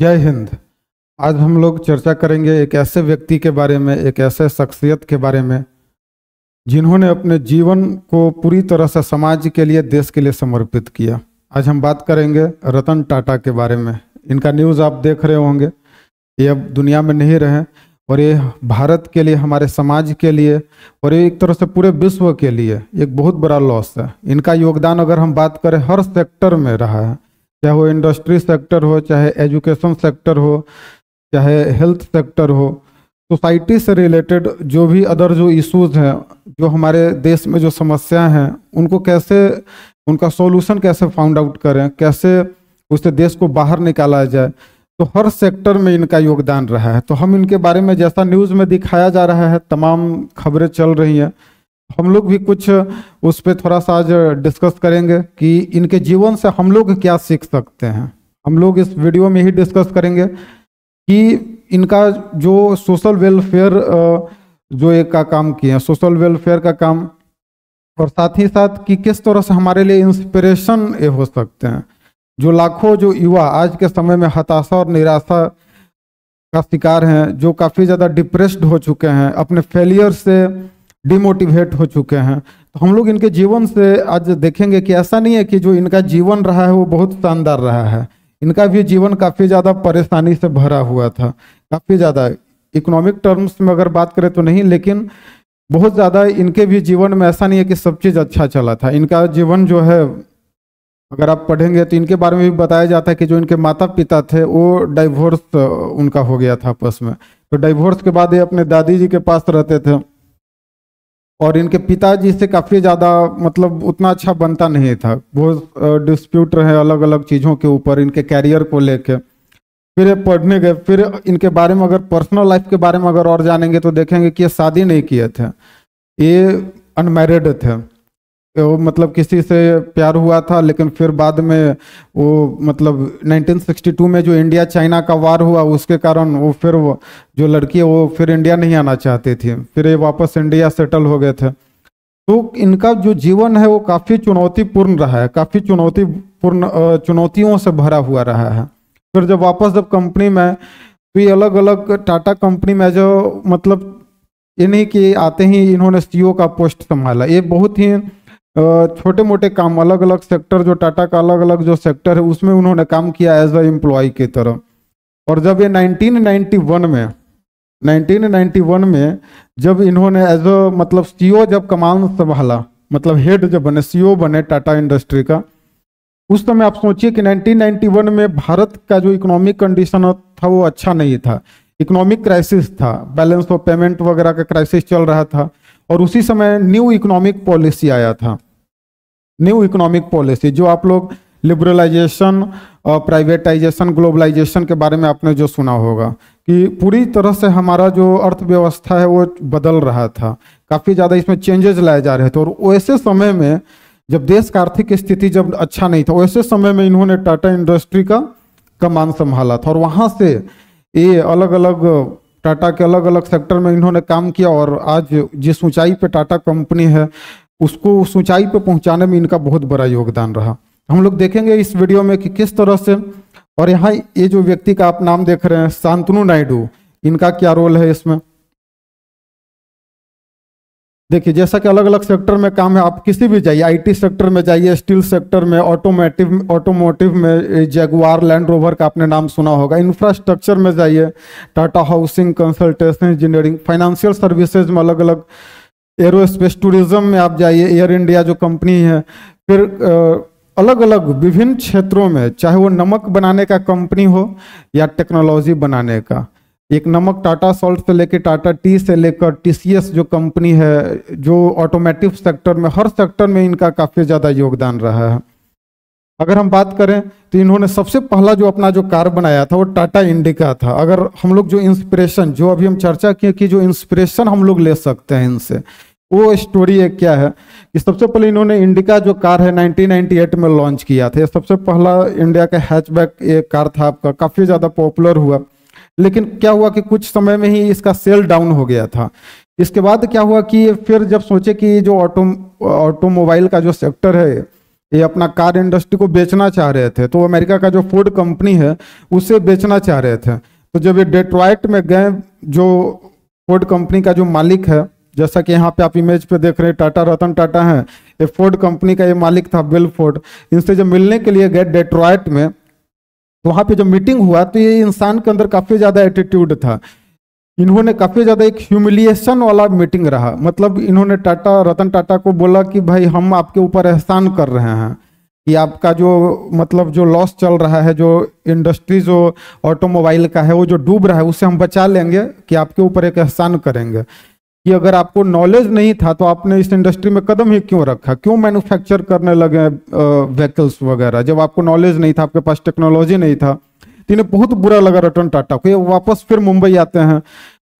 जय हिंद आज हम लोग चर्चा करेंगे एक ऐसे व्यक्ति के बारे में एक ऐसे शख्सियत के बारे में जिन्होंने अपने जीवन को पूरी तरह से समाज के लिए देश के लिए समर्पित किया आज हम बात करेंगे रतन टाटा के बारे में इनका न्यूज़ आप देख रहे होंगे ये अब दुनिया में नहीं रहे और ये भारत के लिए हमारे समाज के लिए और ये एक तरह से पूरे विश्व के लिए एक बहुत बड़ा लॉस है इनका योगदान अगर हम बात करें हर सेक्टर में रहा है चाहे वो इंडस्ट्री सेक्टर हो चाहे एजुकेशन सेक्टर हो चाहे हेल्थ सेक्टर हो सोसाइटी से रिलेटेड जो भी अदर जो इश्यूज हैं जो हमारे देश में जो समस्याएं हैं उनको कैसे उनका सॉल्यूशन कैसे फाउंड आउट करें कैसे उससे देश को बाहर निकाला जाए तो हर सेक्टर में इनका योगदान रहा है तो हम इनके बारे में जैसा न्यूज़ में दिखाया जा रहा है तमाम खबरें चल रही हैं हम लोग भी कुछ उस पर थोड़ा सा आज डिस्कस करेंगे कि इनके जीवन से हम लोग क्या सीख सकते हैं हम लोग इस वीडियो में ही डिस्कस करेंगे कि इनका जो सोशल वेलफेयर जो एक का काम किए हैं सोशल वेलफेयर का काम और साथ ही साथ कि किस तरह से हमारे लिए इंस्पिरेशन ये हो सकते हैं जो लाखों जो युवा आज के समय में हताशा और निराशा का शिकार हैं जो काफ़ी ज़्यादा डिप्रेस्ड हो चुके हैं अपने फेलियर से डिमोटिवेट हो चुके हैं तो हम लोग इनके जीवन से आज देखेंगे कि ऐसा नहीं है कि जो इनका जीवन रहा है वो बहुत शानदार रहा है इनका भी जीवन काफ़ी ज़्यादा परेशानी से भरा हुआ था काफ़ी ज़्यादा इकोनॉमिक टर्म्स में अगर बात करें तो नहीं लेकिन बहुत ज़्यादा इनके भी जीवन में ऐसा नहीं है कि सब चीज़ अच्छा चला था इनका जीवन जो है अगर आप पढ़ेंगे तो इनके बारे में भी बताया जाता है कि जो इनके माता पिता थे वो डाइवोर्स उनका हो गया था आपस में तो डाइवोर्स के बाद ये अपने दादी जी के पास रहते थे और इनके पिताजी से काफ़ी ज़्यादा मतलब उतना अच्छा बनता नहीं था वो डिस्प्यूट रहे अलग अलग चीज़ों के ऊपर इनके कैरियर को लेके फिर ये पढ़ने गए फिर इनके बारे में अगर पर्सनल लाइफ के बारे में अगर और जानेंगे तो देखेंगे कि ये शादी नहीं किए थे ये अनमेरिड थे वो तो मतलब किसी से प्यार हुआ था लेकिन फिर बाद में वो मतलब 1962 में जो इंडिया चाइना का वार हुआ उसके कारण वो फिर वो जो लड़की है वो फिर इंडिया नहीं आना चाहती थी फिर ये वापस इंडिया सेटल हो गए थे तो इनका जो जीवन है वो काफ़ी चुनौतीपूर्ण रहा है काफ़ी चुनौतीपूर्ण चुनौतियों से भरा हुआ रहा है फिर जब वापस जब कंपनी में तो ये अलग अलग टाटा कंपनी में जो मतलब ये नहीं कि आते ही इन्होंने सी का पोस्ट संभाला ये बहुत ही छोटे मोटे काम अलग अलग सेक्टर जो टाटा का अलग अलग जो सेक्टर है उसमें उन्होंने काम किया एज अ एम्प्लॉय की तरह और जब ये 1991 में 1991 में जब इन्होंने एज अ मतलब सीईओ e जब कमान संभाला मतलब हेड जब बने सीईओ e बने टाटा इंडस्ट्री का उस समय आप सोचिए कि 1991 में भारत का जो इकोनॉमिक कंडीशन था वो अच्छा नहीं था इकोनॉमिक क्राइसिस था बैलेंस ऑफ पेमेंट वगैरह का क्राइसिस चल रहा था और उसी समय न्यू इकोनॉमिक पॉलिसी आया था न्यू इकोनॉमिक पॉलिसी जो आप लोग लिबरलाइजेशन और प्राइवेटाइजेशन ग्लोबलाइजेशन के बारे में आपने जो सुना होगा कि पूरी तरह से हमारा जो अर्थव्यवस्था है वो बदल रहा था काफ़ी ज़्यादा इसमें चेंजेस लाए जा रहे थे और वैसे समय में जब देश का आर्थिक स्थिति जब अच्छा नहीं था वैसे समय में इन्होंने टाटा इंडस्ट्री का कमान संभाला था और वहाँ से ये अलग अलग टाटा के अलग अलग सेक्टर में इन्होंने काम किया और आज जिस ऊंचाई पे टाटा कंपनी है उसको उस ऊंचाई पर पहुंचाने में इनका बहुत बड़ा योगदान रहा हम लोग देखेंगे इस वीडियो में कि किस तरह से और यहाँ ये जो व्यक्ति का आप नाम देख रहे हैं शांतनु नायडू इनका क्या रोल है इसमें देखिए जैसा कि अलग अलग सेक्टर में काम है आप किसी भी जाइए आईटी सेक्टर में जाइए स्टील सेक्टर में ऑटोमेटिव ऑटोमोटिव में जैगुआर लैंड रोवर का आपने नाम सुना होगा इंफ्रास्ट्रक्चर में जाइए Tata housing consultancy engineering financial services में अलग अलग एरोस्पेस टूरिज्म में आप जाइए एयर इंडिया जो कंपनी है फिर अलग अलग विभिन्न क्षेत्रों में चाहे वो नमक बनाने का कंपनी हो या टेक्नोलॉजी बनाने का एक नमक टाटा सॉल्ट से लेकर टाटा टी से लेकर टीसीएस जो कंपनी है जो ऑटोमेटिव सेक्टर में हर सेक्टर में इनका काफ़ी ज़्यादा योगदान रहा है अगर हम बात करें तो इन्होंने सबसे पहला जो अपना जो कार बनाया था वो टाटा इंडिका था अगर हम लोग जो इंस्पिरेशन जो अभी हम चर्चा किए कि जो इंस्पिरेशन हम लोग ले सकते हैं इनसे वो स्टोरी एक क्या है कि सबसे पहले इन्होंने इंडिका जो कार है 1998 में लॉन्च किया था सबसे पहला इंडिया का हैचबैक ये कार था आपका काफ़ी ज़्यादा पॉपुलर हुआ लेकिन क्या हुआ कि कुछ समय में ही इसका सेल डाउन हो गया था इसके बाद क्या हुआ कि फिर जब सोचे कि जो ऑटो ऑटोमोबाइल का जो सेक्टर है ये अपना कार इंडस्ट्री को बेचना चाह रहे थे तो अमेरिका का जो फोर्ड कंपनी है उसे बेचना चाह रहे थे तो जब ये डेट्रॉइट में गए जो फोर्ड कंपनी का जो मालिक है जैसा कि यहाँ पे आप इमेज पे देख रहे हैं टाटा रतन टाटा है ये फोर्ड कंपनी का ये मालिक था बिल फोर्ड इनसे जब मिलने के लिए गए डेट्रॉइट में तो वहाँ पे जब मीटिंग हुआ तो ये इंसान के अंदर काफ़ी ज़्यादा एटीट्यूड था इन्होंने काफ़ी ज़्यादा एक ह्यूमिलिएशन वाला मीटिंग रहा मतलब इन्होंने टाटा रतन टाटा को बोला कि भाई हम आपके ऊपर एहसान कर रहे हैं कि आपका जो मतलब जो लॉस चल रहा है जो इंडस्ट्री जो ऑटोमोबाइल का है वो जो डूब रहा है उसे हम बचा लेंगे कि आपके ऊपर एक एहसान करेंगे कि अगर आपको नॉलेज नहीं था तो आपने इस इंडस्ट्री में कदम ही क्यों रखा क्यों मैन्युफैक्चर करने लगे व्हीकल्स वगैरह जब आपको नॉलेज नहीं था आपके पास टेक्नोलॉजी नहीं था तो बहुत बुरा लगा रतन टाटा को ये वापस फिर मुंबई आते हैं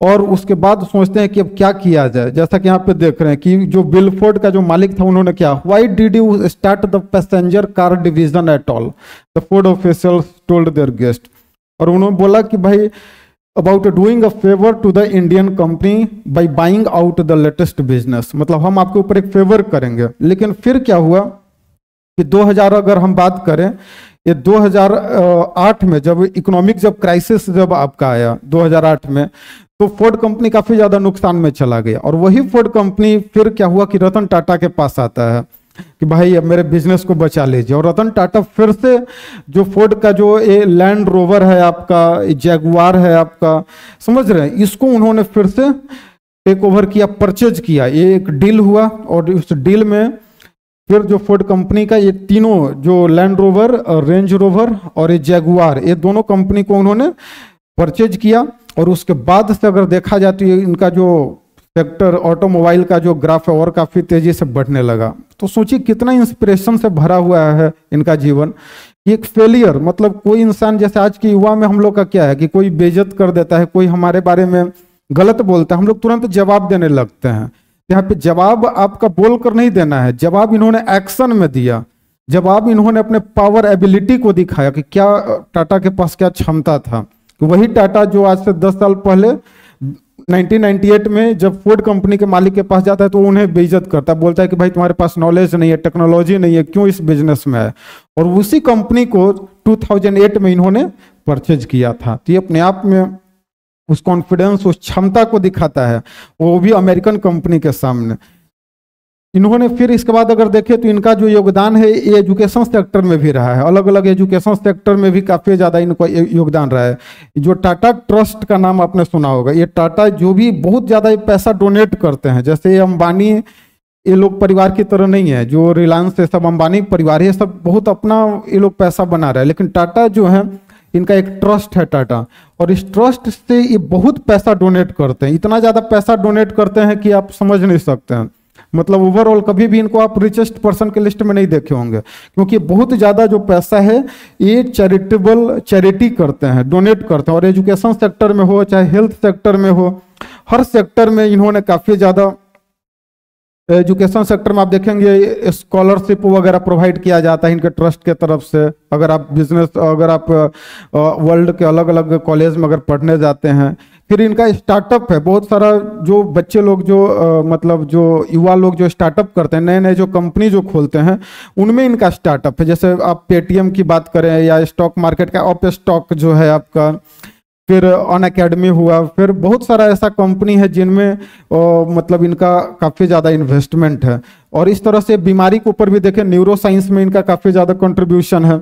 और उसके बाद सोचते हैं कि अब क्या किया जाए जैसा कि यहाँ पे देख रहे हैं कि जो बिलफोर्ड का जो मालिक था उन्होंने क्या why did you start the passenger car division at all the Ford official told their guest और उन्होंने बोला कि भाई about doing a favour to the Indian company by buying out the latest business मतलब हम आपके ऊपर एक फेवर करेंगे लेकिन फिर क्या हुआ कि 2000 अगर हम बात करें ये 2008 में जब इकोनॉमिक जब क्राइसिस जब आपका आया 2008 में तो फोर्ड कंपनी काफी ज्यादा नुकसान में चला गया और वही फोर्ड कंपनी फिर क्या हुआ कि रतन टाटा के पास आता है कि भाई अब मेरे बिजनेस को बचा लीजिए और रतन टाटा फिर से जो फोर्ड का जो ये लैंड रोवर है आपका जैगुआर है आपका समझ रहे हैं इसको उन्होंने फिर से टेक ओवर किया परचेज किया ये एक डील हुआ और उस डील में फिर जो फोर्ड कंपनी का ये तीनों जो लैंड रोवर रेंज रोवर और ये जैगुआर ये दोनों कंपनी को उन्होंने परचेज किया और उसके बाद से अगर देखा जाए तो ये इनका जो सेक्टर ऑटोमोबाइल का जो ग्राफ है और काफ़ी तेज़ी से बढ़ने लगा तो सोचिए कितना इंस्पिरेशन से भरा हुआ है इनका जीवन एक फेलियर मतलब कोई इंसान जैसे आज के युवा में हम लोग का क्या है कि कोई बेजत कर देता है कोई हमारे बारे में गलत बोलता है हम लोग तुरंत जवाब देने लगते हैं यहाँ पे जवाब आपका बोल कर नहीं देना है जवाब इन्होंने एक्शन में दिया जवाब इन्होंने अपने पावर एबिलिटी को दिखाया कि क्या टाटा के पास क्या क्षमता था वही टाटा जो आज से दस साल पहले 1998 में जब फोर्ड कंपनी के मालिक के पास जाता है तो उन्हें बेइज्जत करता है बोलता है कि भाई तुम्हारे पास नॉलेज नहीं है टेक्नोलॉजी नहीं है क्यों इस बिजनेस में है और उसी कंपनी को 2008 में इन्होंने परचेज किया था तो ये अपने आप में उस कॉन्फिडेंस उस क्षमता को दिखाता है वो भी अमेरिकन कंपनी के सामने इन्होंने फिर इसके बाद अगर देखें तो इनका जो योगदान है ये एजुकेशन सेक्टर में भी रहा है अलग अलग एजुकेशन सेक्टर में भी काफ़ी ज़्यादा इनको योगदान रहा है जो टाटा ट्रस्ट का नाम आपने सुना होगा ये टाटा जो भी बहुत ज़्यादा पैसा डोनेट करते हैं जैसे ये अंबानी ये लोग परिवार की तरह नहीं है जो रिलायंस है सब अंबानी परिवार है सब बहुत अपना ये लोग पैसा बना रहे हैं लेकिन टाटा जो है इनका एक ट्रस्ट है टाटा और इस ट्रस्ट से ये बहुत पैसा डोनेट करते हैं इतना ज़्यादा पैसा डोनेट करते हैं कि आप समझ नहीं सकते हैं मतलब ओवरऑल कभी भी इनको आप रिचेस्ट पर्सन के लिस्ट में नहीं देखे होंगे क्योंकि बहुत ज़्यादा जो पैसा है ये चैरिटेबल चैरिटी करते हैं डोनेट करते हैं और एजुकेशन सेक्टर में हो चाहे हेल्थ सेक्टर में हो हर सेक्टर में इन्होंने काफ़ी ज़्यादा एजुकेशन सेक्टर में आप देखेंगे स्कॉलरशिप वगैरह प्रोवाइड किया जाता है इनके ट्रस्ट के तरफ से अगर आप बिजनेस अगर आप वर्ल्ड के अलग अलग कॉलेज में अगर पढ़ने जाते हैं फिर इनका स्टार्टअप है बहुत सारा जो बच्चे लोग जो आ, मतलब जो युवा लोग जो स्टार्टअप करते हैं नए नए जो कंपनी जो खोलते हैं उनमें इनका स्टार्टअप है जैसे आप पेटीएम की बात करें या स्टॉक मार्केट का ऑप स्टॉक जो है आपका फिर अन अकेडमी हुआ फिर बहुत सारा ऐसा कंपनी है जिनमें मतलब इनका काफ़ी ज़्यादा इन्वेस्टमेंट है और इस तरह से बीमारी के ऊपर भी देखें न्यूरो साइंस में इनका काफ़ी ज़्यादा कंट्रीब्यूशन है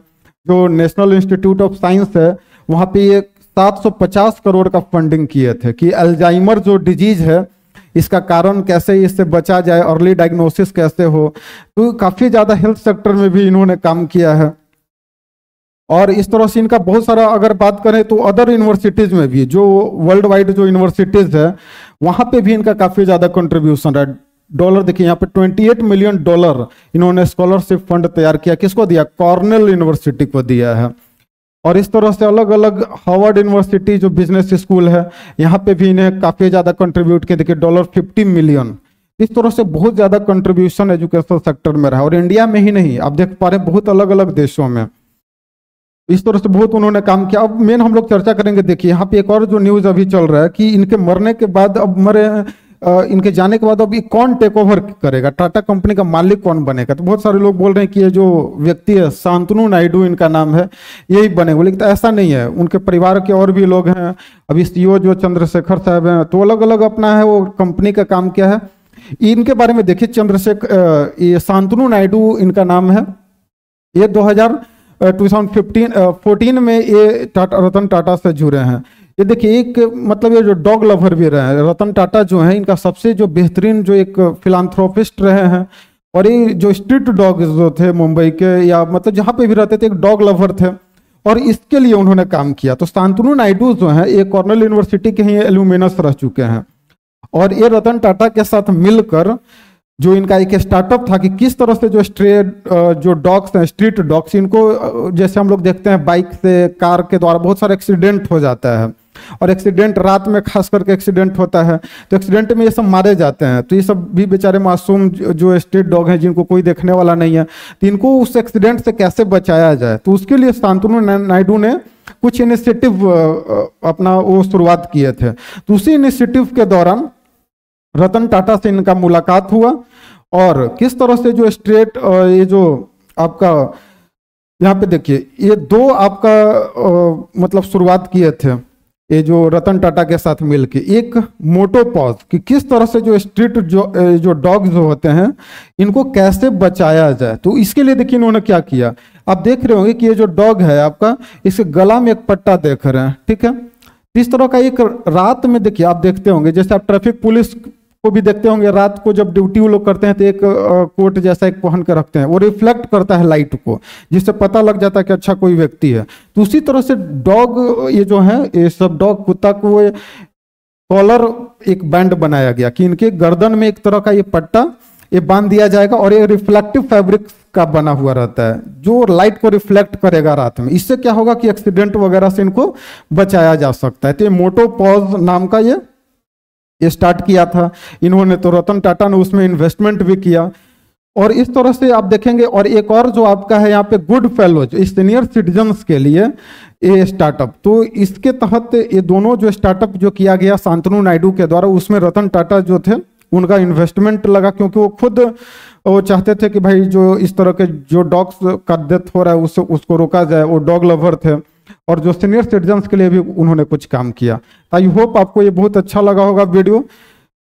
जो नेशनल इंस्टीट्यूट ऑफ साइंस है वहाँ पे ये 750 करोड़ का फंडिंग किए थे कि अल्जाइमर जो डिजीज है इसका कारण कैसे इससे बचा जाए अर्ली डायग्नोसिस कैसे हो तो काफ़ी ज़्यादा हेल्थ सेक्टर में भी इन्होंने काम किया है और इस तरह से इनका बहुत सारा अगर बात करें तो अदर यूनिवर्सिटीज़ में भी जो वर्ल्ड वाइड जो यूनिवर्सिटीज़ है वहाँ पे भी इनका काफ़ी ज़्यादा कंट्रीब्यूशन है डॉलर देखिए यहाँ पे 28 मिलियन डॉलर इन्होंने स्कॉलरशिप फंड तैयार किया किसको दिया कॉर्नेल यूनिवर्सिटी को दिया है और इस तरह से अलग अलग हार्वर्ड यूनिवर्सिटी जो बिजनेस स्कूल है यहाँ पे भी इन्हें काफ़ी ज़्यादा कंट्रीब्यूट किया देखिए डॉलर फिफ्टी मिलियन इस तरह से बहुत ज़्यादा कंट्रीब्यूशन एजुकेशन सेक्टर में रहा और इंडिया में ही नहीं आप देख पा रहे बहुत अलग अलग देशों में इस तरह से बहुत उन्होंने काम किया अब मेन हम लोग चर्चा करेंगे देखिए यहाँ पे एक और जो न्यूज़ अभी चल रहा है कि इनके मरने के बाद अब मरे इनके जाने के बाद अब ये कौन टेक ओवर करेगा टाटा कंपनी का मालिक कौन बनेगा तो बहुत सारे लोग बोल रहे हैं कि ये जो व्यक्ति है शांतनु नायडू इनका नाम है यही बनेगा लेकिन तो ऐसा नहीं है उनके परिवार के और भी लोग हैं अभी सीओ जो चंद्रशेखर साहब हैं तो अलग अलग अपना है वो कंपनी का काम क्या है इनके बारे में देखिए चंद्रशेखर ये शांतनु नायडू इनका नाम है ये दो टू थाउजेंड फिफ्टीन फोर्टीन में ये टाटा रतन टाटा से जुड़े हैं ये देखिए एक मतलब ये जो डॉग लवर भी रहे हैं रतन टाटा जो हैं इनका सबसे जो बेहतरीन जो एक फिलानथ्रोपिस्ट रहे हैं और ये जो स्ट्रीट डॉग जो थे मुंबई के या मतलब जहाँ पे भी रहते थे एक डॉग लवर थे और इसके लिए उन्होंने काम किया तो शांतनु नायडू जो हैं ये कॉर्नल यूनिवर्सिटी के ही एल्यूमिनस रह चुके हैं और ये रतन टाटा के साथ मिलकर जो इनका एक स्टार्टअप था कि किस तरह से जो स्ट्रेट जो डॉग्स हैं स्ट्रीट डॉग्स इनको जैसे हम लोग देखते हैं बाइक से कार के द्वारा बहुत सारे एक्सीडेंट हो जाता है और एक्सीडेंट रात में खास करके एक्सीडेंट होता है तो एक्सीडेंट में ये सब मारे जाते हैं तो ये सब भी बेचारे मासूम जो स्ट्रीट डॉग हैं जिनको कोई देखने वाला नहीं है तो इनको उस एक्सीडेंट से कैसे बचाया जाए तो उसके लिए शांतनु नायडू ने कुछ इनिशिएटिव अपना वो शुरुआत किए थे तो उसी इनिशिएटिव के दौरान रतन टाटा से इनका मुलाकात हुआ और किस तरह से जो स्ट्रेट ये जो आपका यहाँ पे देखिए ये दो आपका आ, मतलब शुरुआत किए थे ये जो रतन टाटा के साथ मिलके एक मोटो पॉज कि किस तरह से जो स्ट्रीट जो जो डॉग जो होते हैं इनको कैसे बचाया जाए तो इसके लिए देखिए इन्होंने क्या किया आप देख रहे होंगे कि ये जो डॉग है आपका इसके गला में एक पट्टा देख रहे हैं ठीक है इस तरह का एक रात में देखिए आप देखते होंगे जैसे आप ट्रैफिक पुलिस को भी देखते होंगे रात को जब ड्यूटी वो लोग करते हैं तो एक कोट जैसा एक पहन के रखते हैं वो रिफ्लेक्ट करता है लाइट को जिससे पता लग जाता है कि अच्छा कोई व्यक्ति है तो उसी तरह से डॉग ये जो है ये सब डॉग कुत्ता को कॉलर एक बैंड बनाया गया कि इनके गर्दन में एक तरह का ये पट्टा ये बांध दिया जाएगा और ये रिफ्लेक्टिव फैब्रिक का बना हुआ रहता है जो लाइट को रिफ्लेक्ट करेगा रात में इससे क्या होगा कि एक्सीडेंट वगैरह से इनको बचाया जा सकता है तो ये मोटो पॉज नाम का ये स्टार्ट किया था इन्होंने तो रतन टाटा ने उसमें इन्वेस्टमेंट भी किया और इस तरह से आप देखेंगे और एक और जो आपका है यहाँ पे गुड फेलोज सीनियर सिटीजन्स के लिए ये स्टार्टअप तो इसके तहत ये दोनों जो स्टार्टअप जो किया गया शांतनु नायडू के द्वारा उसमें रतन टाटा जो थे उनका इन्वेस्टमेंट लगा क्योंकि वो खुद वो चाहते थे कि भाई जो इस तरह के जो डॉग्स का डेथ हो रहा है उस, उसको रोका जाए वो डॉग लवर थे और जो सीनियर सिटीजन्स के लिए भी उन्होंने कुछ काम किया आई होप आपको ये बहुत अच्छा लगा होगा वीडियो